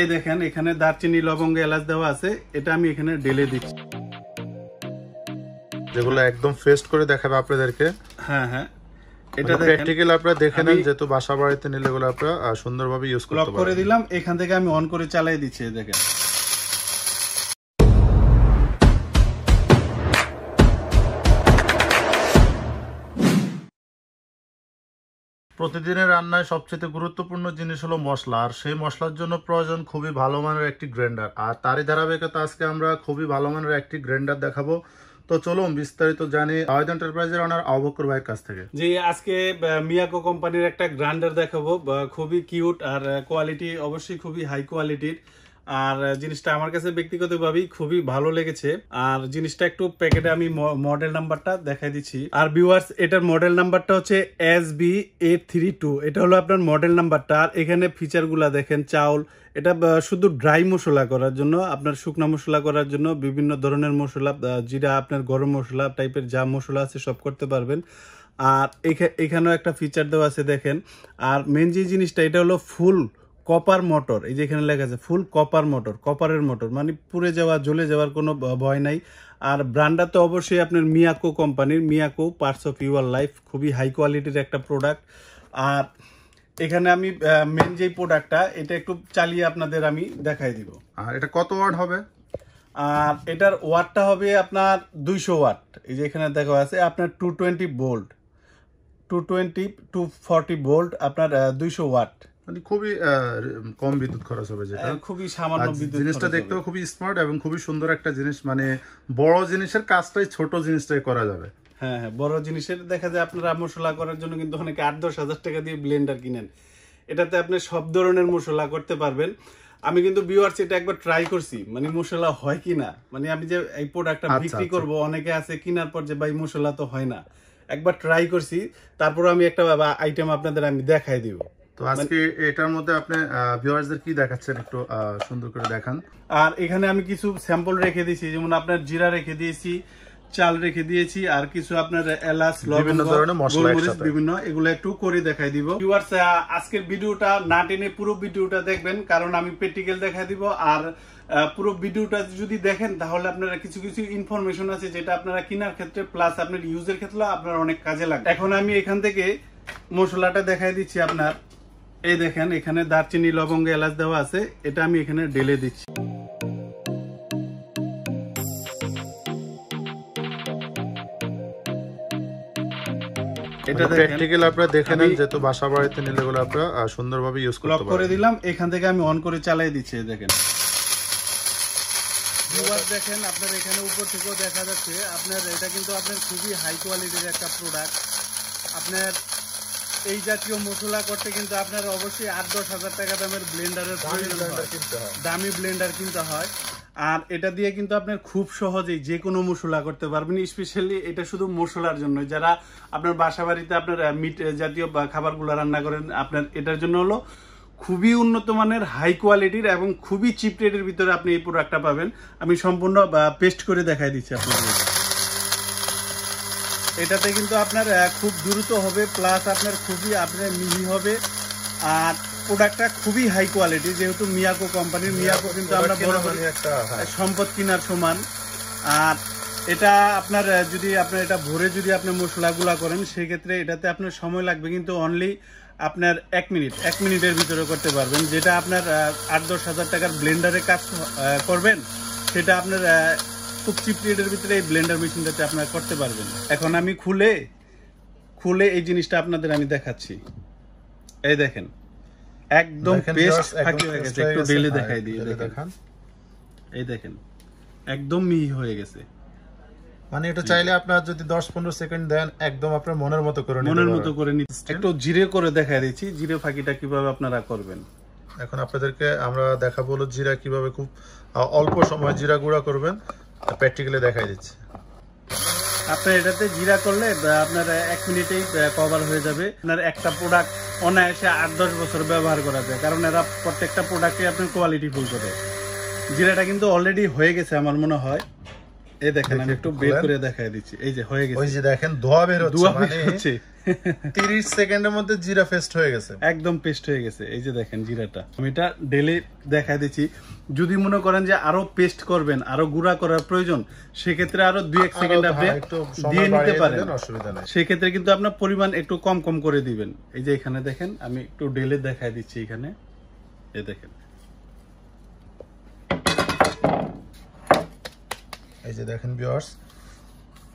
এই দেখেন এখানে দারচিনি লবঙ্গ এলাচ দেওয়া আছে এটা আমি এখানে ঢেলে দিচ্ছি যেগুলো একদম ফেস্ট করে দেখাবে আপনাদেরকে হ্যাঁ হ্যাঁ মানে এটা প্র্যাকটিক্যাল আপনারা দেখে নেন যেহেতু বাসা বাড়িতে নিলে এগুলো আপনারা সুন্দরভাবে ইউজ করতে পারেন করে দিলাম এখান থেকে আমি অন করে চালিয়ে দিচ্ছি দেখেন প্রতিদিনের রান্নায় সবচেয়ে গুরুত্বপূর্ণ জিনিস হলো মশলা আর সেই মশলার জন্য প্রয়োজন খুবই ভালো মানের একটি গ্রাইন্ডার আর তারই ধারাবাহিকতা আজকে আমরা খুবই ভালো মানের একটি গ্রাইন্ডার দেখাবো তো চলুন বিস্তারিত জানি আয়দ এন্টারপ্রাইজের ওনার অবকর ভাইয়ের কাছ থেকে জি আজকে মিয়াকো কোম্পানির একটা গ্রাইন্ডার দেখাবো খুবই কিউট আর কোয়ালিটি অবশ্যই খুবই হাই কোয়ালিটির আর জিনিসটা আমার কাছে ব্যক্তিগতভাবেই খুবই ভালো লেগেছে আর জিনিসটা একটু প্যাকেটে আমি মডেল নাম্বারটা দেখাই দিচ্ছি আর ভিউয়ার্স এটার মডেল নাম্বারটা হচ্ছে S B eight three two এটা হলো আপনার মডেল নাম্বারটা আর এখানে ফিচারগুলা দেখেন চাউল এটা শুধু ড্রাই মশলা করার জন্য আপনার শুকনো মশলা করার জন্য বিভিন্ন ধরনের মশলা জিরা আপনার গরম মশলা টাইপের যা মশলা আছে সব করতে পারবেন আর এখানেও একটা ফিচার দেওয়া আছে দেখেন আর মেন যে জিনিসটা এটা হলো ফুল কপার মোটর এই যে এখানে লেখা আছে ফুল কপার মোটর কপারের মোটর মানে পুড়ে যাওয়া জ্বলে যাওয়ার কোনো ভয় নাই আর ব্র্যান্ডটা তো অবশ্যই আপনার মিয়াকো কোম্পানির Miyako parts of your life খুবই হাই কোয়ালিটির একটা প্রোডাক্ট আর এখানে আমি মেন যেই প্রোডাক্টটা এটা একটু চালিয়ে আপনাদের আমি দেখাই দিব আর এটা কত ওয়াট হবে আর এটার ওয়াটটা হবে আপনার দুইশো ওয়াট এই যে এখানে দেখা আছে আপনার two twenty volt two twenty two forty volt আপনার দুইশো ওয়াট মানে খুবই কম বিদ্যুৎ খরচ হবে যেটা খুবই সামান্য জিনিসটা দেখতেও খুবই স্মার্ট এবং খুবই সুন্দর একটা জিনিস মানে বড় জিনিসের কাজটাই ছোট জিনিসটাই করা যাবে হ্যাঁ হ্যাঁ বড় জিনিসের দেখা যায় আপনারা মশলা করার জন্য কিন্তু অনেকে আট দশ হাজার টাকা দিয়ে ব্লেন্ডার কিনেন এটাতে আপনি সব ধরনের মশলা করতে পারবেন আমি কিন্তু ভিউয়ার্স এটা একবার ট্রাই করছি মানে মশলা হয় কিনা মানে আমি যে এই প্রোডাক্টটা আচ্ছা, বিক্রি আচ্ছা। করব অনেকে আছে কেনার পর যে ভাই মশলা তো হয় না একবার ট্রাই করছি তারপর আমি একটা আইটেম আপনাদের আমি দেখাই দিব তো আজকে মানে- এটার মধ্যে আপনি ভিউয়ার্সদের কি দেখাচ্ছেন একটু সুন্দর করে দেখান আর এখানে আমি কিছু স্যাম্পল রেখে দিয়েছি যেমন আপনার জিরা রেখে দিয়েছি চাল রেখে দিয়েছি আর কিছু আপনার এলাচ বিভিন্ন ধরনের বিভিন্ন এগুলো একটু করে দেখাই দিব ভিউয়ার্স আজকের ভিডিওটা না টেনে পুরো ভিডিওটা দেখবেন কারণ আমি প্র্যাকটিক্যাল দেখাই দিব আর পুরো ভিডিওটা যদি দেখেন তাহলে আপনারা কিছু কিছু ইনফরমেশন আছে যেটা আপনারা কেনার ক্ষেত্রে প্লাস আপনার ইউজের ক্ষেত্রে আপনার অনেক কাজে লাগে এখন আমি এখান থেকে মশলাটা দেখাই দিচ্ছি আপনার এই দেখেন এখানে দারচিনি লবঙ্গ এলাচ দেওয়া আছে এটা আমি এখানে ঢেলে দিচ্ছি ইউজ মানে করে দিলাম এখান থেকে আমি অন করে দিচ্ছি দেখেন দেখেন আপনার এখানে উপর দেখা যাচ্ছে আপনার এটা কিন্তু আপনার খুবই হাই কোয়ালিটির একটা প্রোডাক্ট আপনার এই জাতীয় মশলা করতে কিন্তু আপনার অবশ্যই আট দশ হাজার টাকা দামের ব্লেন্ডারের দামি ব্লেন্ডার কিনতে হয় আর এটা দিয়ে কিন্তু আপনার খুব সহজেই যে কোনো মশলা করতে পারবেন স্পেশালি এটা শুধু মশলার জন্য যারা আপনার বাসা বাড়িতে আপনার মিট জাতীয় খাবারগুলো রান্না করেন আপনার এটার জন্য হলো খুবই উন্নত মানের হাই কোয়ালিটির এবং খুবই চিপ রেটের ভিতরে আপনি এই প্রোডাক্টটা পাবেন আমি সম্পূর্ণ পেস্ট করে দেখাই দিচ্ছি আপনাদের এটাতে কিন্তু আপনার খুব দ্রুত হবে প্লাস আপনার খুবই আপনার মিহি হবে আর প্রোডাক্টটা খুবই হাই কোয়ালিটি যেহেতু মিয়াকো কোম্পানির মিয়াকো কিন্তু আমরা বড় মানে সম্পদ কেনার সমান আর এটা আপনার যদি আপনার এটা ভরে যদি আপনি মশলাগুলা করেন সেক্ষেত্রে এটাতে আপনার সময় লাগবে কিন্তু অনলি আপনার এক মিনিট এক মিনিটের ভিতরে করতে পারবেন যেটা আপনার আট দশ হাজার টাকার ব্লেন্ডারে কাজ করবেন সেটা আপনার খুব চিপ রেটের ভিতরে এই ব্লেন্ডার মেশিনটাতে আপনারা করতে পারবেন এখন আমি খুলে খুলে এই জিনিসটা আপনাদের আমি দেখাচ্ছি এই দেখেন একদম পেস্ট ফাঁকি হয়ে গেছে একটু ডেলে হ্যাঁ, দেখাই দেখেন এই দেখেন একদম মিহি হয়ে গেছে মানে এটা চাইলে আপনার যদি 10 15 সেকেন্ড দেন একদম আপনার মনের মতো করে নিতে মনের মতো করে নিতে একটু জিরে করে দেখাই দিচ্ছি জিরে ফাঁকিটা কিভাবে আপনারা করবেন এখন আপনাদেরকে আমরা দেখাবো জিরা কিভাবে খুব অল্প সময় জিরা গুঁড়া করবেন প্র্যাকটিক্যালি দেখাই দিচ্ছে আপনি এটাতে জিরা করলে আপনার এক মিনিটেই কভার হয়ে যাবে আপনার একটা প্রোডাক্ট অনায়াসে আট দশ বছর ব্যবহার করা যায় কারণ এরা প্রত্যেকটা প্রোডাক্টে আপনার কোয়ালিটি ফুল করে জিরাটা কিন্তু অলরেডি হয়ে গেছে আমার মনে হয় এই দেখেন আমি একটু বের করে দেখাই দিচ্ছি এই যে হয়ে গেছে ওই যে দেখেন ধোয়া বের হচ্ছে ধোয়া মানে বের হচ্ছে 30 সেকেন্ডের মধ্যে জিরা পেস্ট হয়ে গেছে একদম পেস্ট হয়ে গেছে এই যে দেখেন জিরাটা আমি এটা দেখাই দিচ্ছি যদি মনে করেন যে আরো পেস্ট করবেন আরো গুঁড়া করার প্রয়োজন সেক্ষেত্রে আরো দুই এক সেকেন্ড দিয়ে নিতে পারেন অসুবিধা নেই সেক্ষেত্রে কিন্তু আপনার পরিমাণ একটু কম কম করে দিবেন এই যে এখানে দেখেন আমি একটু ডেলে দেখাই দিচ্ছি এখানে এ দেখেন এই যে দেখেন বিয়ার্স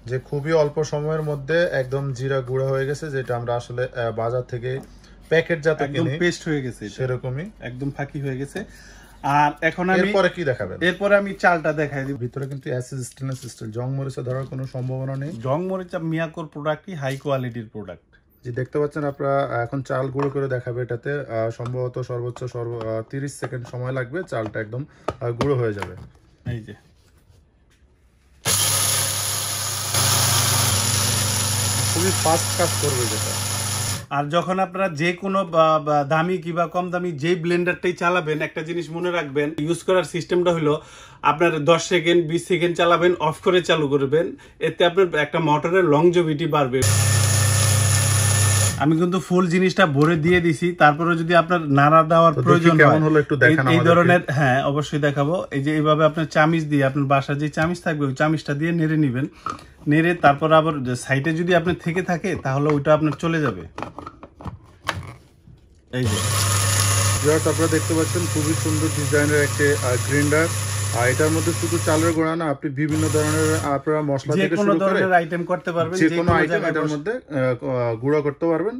যে খুবই অল্প সময়ের মধ্যে একদম জিরা গুঁড়া হয়ে গেছে যেটা আমরা আসলে বাজার থেকে প্যাকেট একদম পেস্ট হয়ে গেছে সেরকমই একদম ফাঁকি হয়ে গেছে আর এখন কি এরপরে আমি চালটা ভিতরে কিন্তু জং ধরার কোনো সম্ভাবনা নেই জং হাই কোয়ালিটির প্রোডাক্ট যে দেখতে পাচ্ছেন এখন চাল গুঁড়ো করে দেখাবে এটাতে সম্ভবত সর্বোচ্চ সর্ব তিরিশ সেকেন্ড সময় লাগবে চালটা একদম গুঁড়ো হয়ে যাবে এই যে খুবই ফাস্ট কাজ করবে যেটা আর যখন আপনারা যে কোনো দামি কিবা কম দামি যে ব্লেন্ডারটাই চালাবেন একটা জিনিস মনে রাখবেন ইউজ করার সিস্টেমটা হলো আপনার দশ সেকেন্ড বিশ সেকেন্ড চালাবেন অফ করে চালু করবেন এতে আপনার একটা মোটরের লংজভিটি বাড়বে আমি কিন্তু ফুল জিনিসটা ভরে দিয়ে দিছি তারপরে যদি আপনার নাড়া দেওয়ার প্রয়োজন এই ধরনের হ্যাঁ অবশ্যই দেখাবো এই যে এইভাবে আপনার চামিচ দিয়ে আপনার বাসার যে চামিচ থাকবে ওই চামিচটা দিয়ে নেড়ে নিবেন নেড়ে তারপর আবার সাইডে যদি আপনার থেকে থাকে তাহলে ওইটা আপনার চলে যাবে এই যে আপনারা দেখতে পাচ্ছেন খুবই সুন্দর ডিজাইনের একটা গ্রিন্ডার আর এটার মধ্যে শুধু চালের না আপনি বিভিন্ন ধরনের আপনারা মশলা থেকে শুরু করে আইটেম করতে পারবেন যে কোনো মধ্যে গুঁড়া করতে পারবেন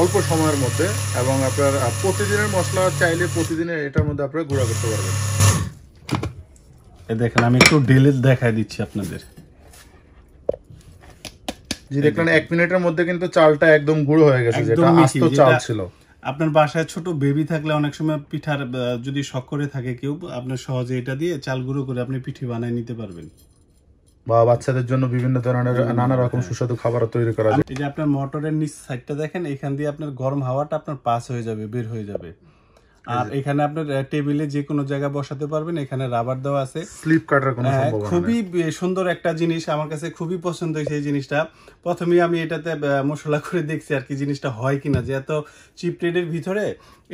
অল্প সময়ের মধ্যে এবং আপনার প্রতিদিনের মশলা চাইলে প্রতিদিনের এটার মধ্যে আপনারা করতে পারবেন দেখেন আমি একটু ঢেলে দেখাই দিচ্ছি আপনাদের যে দেখলেন এক মিনিটের মধ্যে কিন্তু চালটা একদম গুঁড়ো হয়ে গেছে যেটা আস্ত চাল ছিল আপনার বাসায় ছোট বেবি থাকলে অনেক সময় পিঠার যদি শখ করে থাকে কেউ আপনার সহজে এটা দিয়ে চাল গুঁড়ো করে আপনি পিঠে বানিয়ে নিতে পারবেন বা বাচ্চাদের জন্য বিভিন্ন ধরনের হ্যাঁ। নানা রকম সুস্বাদু খাবার তৈরি করা যায় এই যে আপনার মোটরের নিচ সাইডটা দেখেন এখান দিয়ে আপনার গরম হাওয়াটা আপনার পাস হয়ে যাবে বের হয়ে যাবে আর এখানে আপনার টেবিলে যে কোনো জায়গায় বসাতে পারবেন এখানে রাবার দেওয়া আছে স্লিপ কাটার কোনো সম্ভাবনা খুবই সুন্দর একটা জিনিস আমার কাছে খুবই পছন্দ হয়েছে এই জিনিসটা প্রথমে আমি এটাতে মশলা করে দেখছি আর কি জিনিসটা হয় কিনা যে এত চিপ ট্রেডের ভিতরে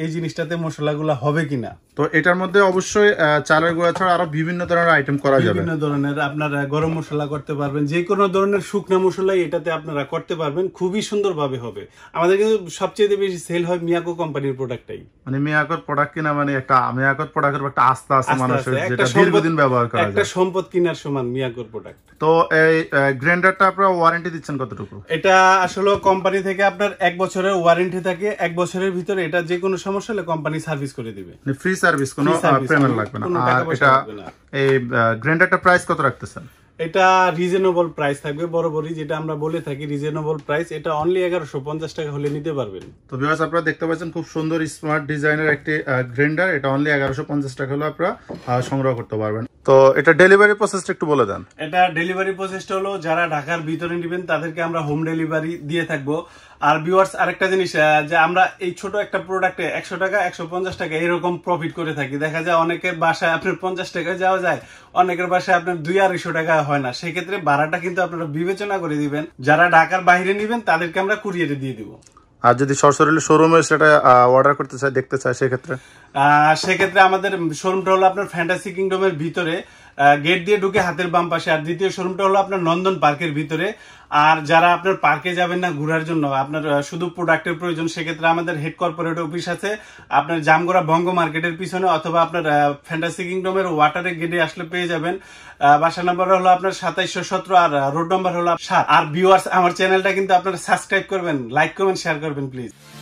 এই জিনিসটাতে মশলাগুলো হবে কিনা তো এটার মধ্যে অবশ্যই চালের গুঁড়া ছাড়া আরো বিভিন্ন ধরনের আইটেম করা যাবে বিভিন্ন ধরনের আপনারা গরম মশলা করতে পারবেন যে কোনো ধরনের শুকনা মশলাই এটাতে আপনারা করতে পারবেন খুবই সুন্দরভাবে হবে আমাদের কিন্তু সবচেয়ে বেশি সেল হয় মিয়াকো কোম্পানির প্রোডাক্টটাই মানে মিয়াকোর প্রোডাক্ট কিনা মানে একটা মিয়াকোর প্রোডাক্টের একটা আস্থা আছে মানুষের যেটা দীর্ঘদিন ব্যবহার করা যায় একটা সম্পদ কেনার সমান মিয়াকোর প্রোডাক্ট তো এই গ্রাইন্ডারটা আপনারা ওয়ারেন্টি দিচ্ছেন কতটুকু এটা আসলে কোম্পানি থেকে আপনার এক বছরের ওয়ারেন্টি থাকে এক বছরের ভিতরে এটা যে কোনো সমস্যা হলে কোম্পানি সার্ভিস করে দিবে ফ্রি মানে সার্ভিস কোনো প্রেমের লাগবে না আর এটা এই গ্র্যান্ডারটা প্রাইস কত রাখতেছেন এটা রিজনেবল প্রাইস থাকবে বরাবরই যেটা আমরা বলে থাকি রিজনেবল প্রাইস এটা অনলি এগারোশো পঞ্চাশ টাকা হলে নিতে পারবেন তো বিভাস আপনারা দেখতে পাচ্ছেন খুব সুন্দর স্মার্ট ডিজাইনের একটি গ্রাইন্ডার এটা অনলি এগারোশো পঞ্চাশ টাকা হলে আপনারা সংগ্রহ করতে পারবেন তো এটা ডেলিভারি প্রসেসটা একটু বলে দেন এটা ডেলিভারি প্রসেসটা হলো যারা ঢাকার ভিতরে নেবেন তাদেরকে আমরা হোম ডেলিভারি দিয়ে থাকবো আর ভিউয়ার্স আরেকটা জিনিস যে আমরা এই ছোট একটা প্রোডাক্টে একশো টাকা একশো পঞ্চাশ টাকা এরকম প্রফিট করে থাকি দেখা যায় অনেকের বাসায় আপনার পঞ্চাশ টাকায় যাওয়া যায় অনেকের বাসায় আপনার দুই আড়াইশো টাকা হয় না সেক্ষেত্রে ভাড়াটা কিন্তু আপনারা বিবেচনা করে দিবেন যারা ঢাকার বাইরে নেবেন তাদেরকে আমরা কুরিয়ারে দিয়ে দিব আর যদি সরাসরি শোরুমে সেটা অর্ডার করতে চাই দেখতে চাই সেক্ষেত্রে সেক্ষেত্রে আমাদের শোরুমটা হলো আপনার ফ্যান্টাসি কিংডমের ভিতরে গেট দিয়ে ঢুকে হাতের বাম পাশে আর দ্বিতীয় শোরুমটা হলো আপনার নন্দন পার্কের ভিতরে আর যারা আপনার পার্কে যাবেন না ঘোরার জন্য আপনার শুধু প্রোডাক্টের প্রয়োজন সেক্ষেত্রে আমাদের হেড কর্পোরেট অফিস আছে আপনার জামগোড়া বঙ্গ মার্কেটের পিছনে অথবা আপনার ফ্যান্টাসি কিংডমের ওয়াটারে গেটে আসলে পেয়ে যাবেন বাসা নাম্বার হলো আপনার সাতাইশশো সতেরো আর রোড নাম্বার হলো সাত আর ভিউয়ার্স আমার চ্যানেলটা কিন্তু আপনারা সাবস্ক্রাইব করবেন লাইক করবেন শেয়ার করবেন প্লিজ